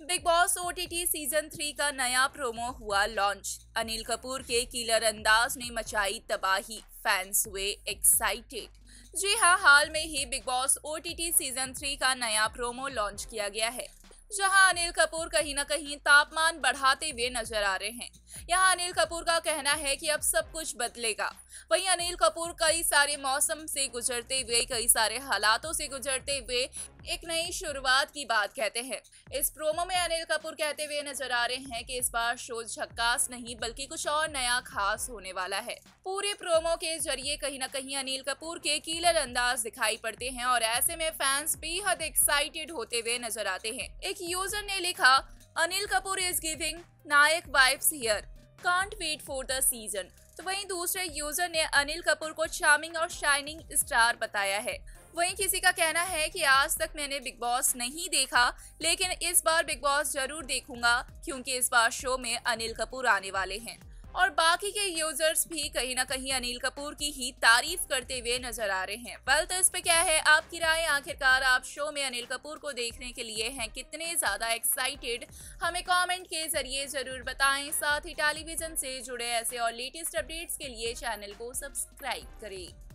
big Boss O season three का नया promo हुआ लॉन्च अनिल कपूर के किलर अंदाज ने मचाई तबाही फैंस हुए एक्साइटेड जी हाँ हाल में ही Bigg Boss O season three का नया प्रोमो लॉन्च किया गया है जहां अनिल कपूर कहीं ना कहीं तापमान बढ़ाते हुए नजर आ रहे हैं यहां अनिल कपूर का कहना है कि अब सब कुछ बदलेगा वहीं अनिल कपूर कई सारे मौसम से गुजरते हुए कई सारे हालातों से गुजरते हुए एक नई शुरुआत की बात कहते हैं इस प्रोमो में अनिल कपूर कहते हुए नजर आ रहे हैं कि इस बार शो झक्कास नहीं बल्कि कुछ और नया खास होने वाला है पूरे प्रोमो के जरिए कहीं ना कहीं अनिल कपूर के कीलर अंदाज दिखाई पड़ते हैं और ऐसे में फैंस बेहद एक्साइटेड होते हुए नजर आते हैं एक यूजर ने लिखा Anil Kapoor is giving Nayak wife here can't wait for the season तो वहीं दूसरे यूजर ने अनिल कपूर को चार्मिंग और शाइनिंग स्टार बताया है वहीं किसी का कहना है कि आज तक मैंने बिग बॉस नहीं देखा लेकिन इस बार बिग बॉस जरूर देखूंगा क्योंकि इस बार शो में अनिल कपूर आने वाले हैं और बाकी के यूजर्स भी कहीं ना कहीं अनिल कपूर की ही तारीफ करते हुए नजर आ रहे हैं वेल तो इस पे क्या है आपकी राय आखिरकार आप शो में अनिल कपूर को देखने के लिए हैं कितने ज्यादा एक्साइटेड हमें कमेंट के जरिए जरूर बताएं साथ ही टेलीविजन से जुड़े ऐसे और लेटेस्ट अपडेट्स के लिए चैनल को सब्सक्राइब करें